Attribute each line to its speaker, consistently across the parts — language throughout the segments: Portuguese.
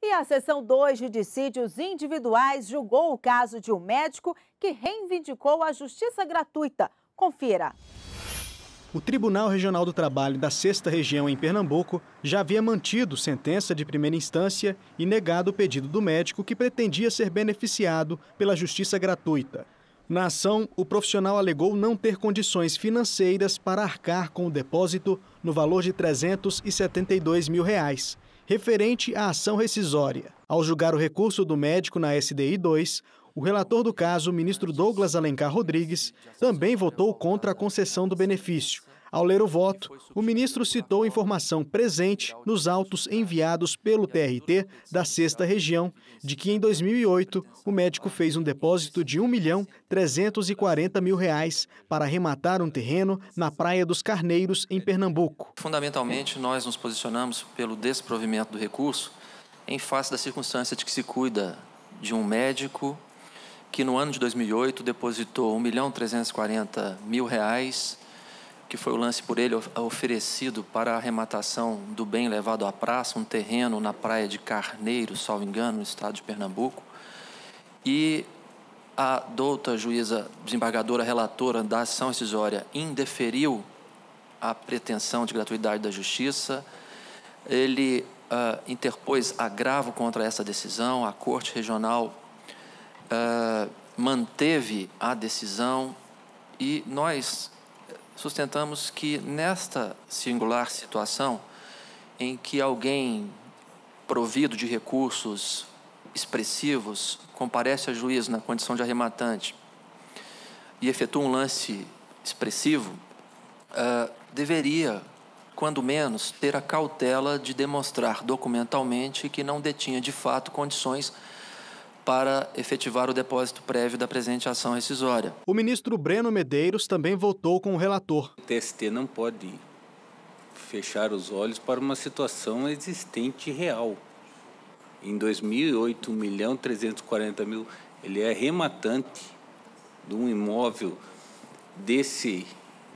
Speaker 1: E a sessão 2 de Dissídios Individuais julgou o caso de um médico que reivindicou a justiça gratuita. Confira.
Speaker 2: O Tribunal Regional do Trabalho da Sexta Região em Pernambuco já havia mantido sentença de primeira instância e negado o pedido do médico que pretendia ser beneficiado pela justiça gratuita. Na ação, o profissional alegou não ter condições financeiras para arcar com o depósito no valor de R$ 372 mil. Reais referente à ação rescisória. Ao julgar o recurso do médico na SDI 2, o relator do caso, o ministro Douglas Alencar Rodrigues, também votou contra a concessão do benefício, ao ler o voto, o ministro citou informação presente nos autos enviados pelo TRT da Sexta Região, de que em 2008 o médico fez um depósito de R$ 1.340.000 mil reais para arrematar um terreno na Praia dos Carneiros, em Pernambuco.
Speaker 3: Fundamentalmente, nós nos posicionamos pelo desprovimento do recurso em face da circunstância de que se cuida de um médico que no ano de 2008 depositou R$ 1.340.000 mil reais que foi o lance por ele oferecido para a arrematação do bem levado à praça, um terreno na praia de Carneiro, salvo engano, no estado de Pernambuco. E a douta juíza desembargadora relatora da ação decisória indeferiu a pretensão de gratuidade da justiça. Ele uh, interpôs agravo contra essa decisão. A Corte Regional uh, manteve a decisão e nós sustentamos que nesta singular situação, em que alguém provido de recursos expressivos comparece a juízo na condição de arrematante e efetua um lance expressivo, uh, deveria, quando menos, ter a cautela de demonstrar documentalmente que não detinha de fato condições para efetivar o depósito prévio da presente ação rescisória.
Speaker 2: O ministro Breno Medeiros também votou com o relator.
Speaker 3: O TST não pode
Speaker 4: fechar os olhos para uma situação existente real. Em 2008, 1 milhão 340 mil, ele é rematante de um imóvel desse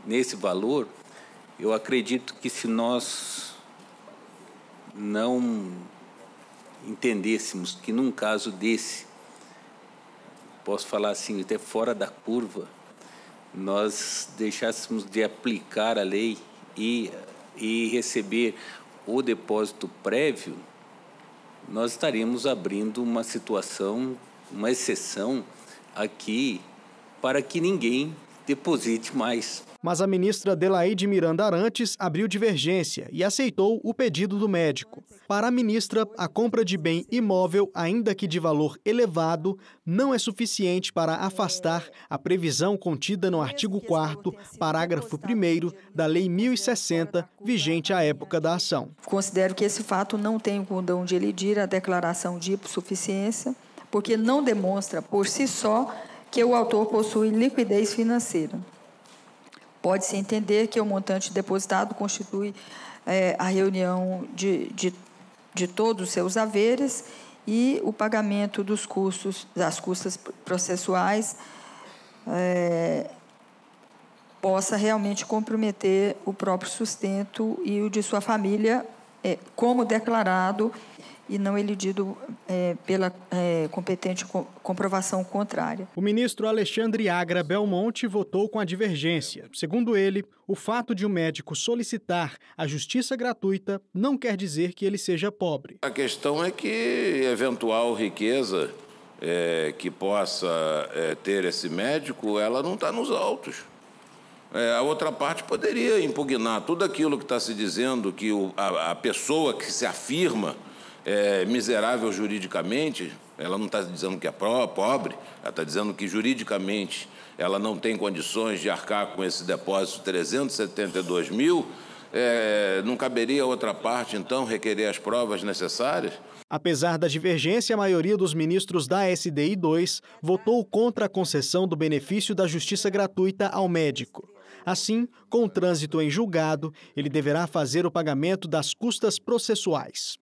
Speaker 4: nesse valor. Eu acredito que se nós não entendêssemos que num caso desse, posso falar assim, até fora da curva, nós deixássemos de aplicar a lei e, e receber o depósito prévio, nós estaríamos abrindo uma situação, uma exceção aqui para que ninguém deposite mais.
Speaker 2: Mas a ministra Delaide Miranda Arantes abriu divergência e aceitou o pedido do médico. Para a ministra, a compra de bem imóvel, ainda que de valor elevado, não é suficiente para afastar a previsão contida no artigo 4 parágrafo 1 da Lei 1060, vigente à época da ação.
Speaker 1: Considero que esse fato não tem o condão de elidir a declaração de hipossuficiência, porque não demonstra por si só que o autor possui liquidez financeira. Pode-se entender que o montante depositado constitui é, a reunião de, de, de todos os seus haveres e o pagamento dos custos, das custas processuais, é, possa realmente comprometer o próprio sustento e o de sua família, é, como declarado e não eludido é, pela é, competente comprovação contrária. O ministro
Speaker 2: Alexandre Agra Belmonte votou com a divergência. Segundo ele, o fato de o um médico solicitar a justiça gratuita não quer dizer que ele seja pobre.
Speaker 5: A questão é que eventual riqueza é, que possa é, ter esse médico, ela não está nos autos. É, a outra parte poderia impugnar tudo aquilo que está se dizendo que o, a, a pessoa que se afirma é, miserável juridicamente, ela não está dizendo que é pobre, ela está dizendo que juridicamente ela não tem condições de arcar com esse depósito de 372 mil, é, não caberia outra parte, então, requerer as provas necessárias?
Speaker 2: Apesar da divergência, a maioria dos ministros da SDI 2 votou contra a concessão do benefício da justiça gratuita ao médico. Assim, com o trânsito em julgado, ele deverá fazer o pagamento das custas processuais.